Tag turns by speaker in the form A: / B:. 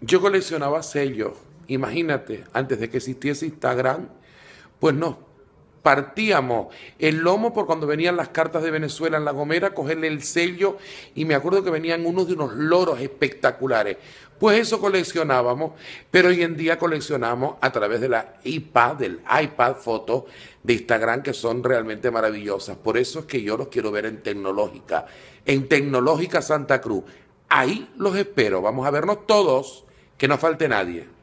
A: Yo coleccionaba sellos, imagínate, antes de que existiese Instagram, pues nos partíamos el lomo por cuando venían las cartas de Venezuela en La Gomera, cogerle el sello y me acuerdo que venían unos de unos loros espectaculares. Pues eso coleccionábamos, pero hoy en día coleccionamos a través de la iPad, del iPad fotos de Instagram que son realmente maravillosas. Por eso es que yo los quiero ver en Tecnológica, en Tecnológica Santa Cruz. Ahí los espero. Vamos a vernos todos, que no falte nadie.